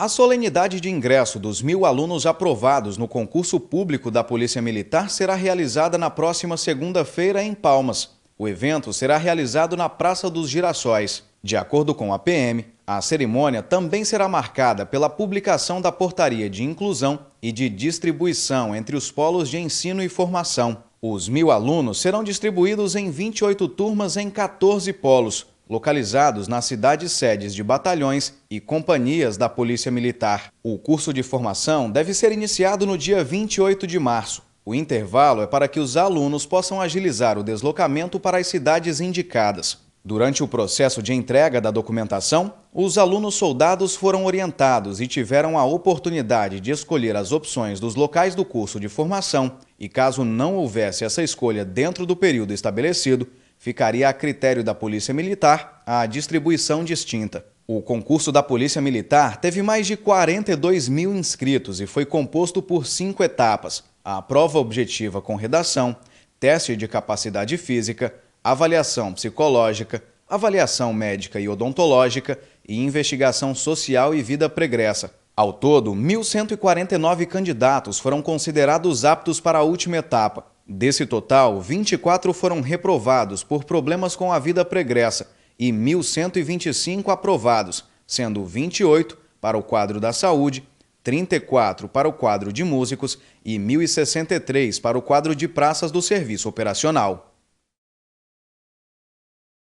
A solenidade de ingresso dos mil alunos aprovados no concurso público da Polícia Militar será realizada na próxima segunda-feira em Palmas. O evento será realizado na Praça dos Girassóis. De acordo com a PM, a cerimônia também será marcada pela publicação da portaria de inclusão e de distribuição entre os polos de ensino e formação. Os mil alunos serão distribuídos em 28 turmas em 14 polos, localizados nas cidades sedes de batalhões e companhias da Polícia Militar. O curso de formação deve ser iniciado no dia 28 de março. O intervalo é para que os alunos possam agilizar o deslocamento para as cidades indicadas. Durante o processo de entrega da documentação, os alunos soldados foram orientados e tiveram a oportunidade de escolher as opções dos locais do curso de formação e, caso não houvesse essa escolha dentro do período estabelecido, ficaria a critério da Polícia Militar a distribuição distinta. O concurso da Polícia Militar teve mais de 42 mil inscritos e foi composto por cinco etapas: a prova objetiva com redação, teste de capacidade física, avaliação psicológica, avaliação médica e odontológica e investigação social e vida pregressa. Ao todo, 1.149 candidatos foram considerados aptos para a última etapa, Desse total, 24 foram reprovados por problemas com a vida pregressa e 1.125 aprovados, sendo 28 para o quadro da saúde, 34 para o quadro de músicos e 1.063 para o quadro de praças do serviço operacional.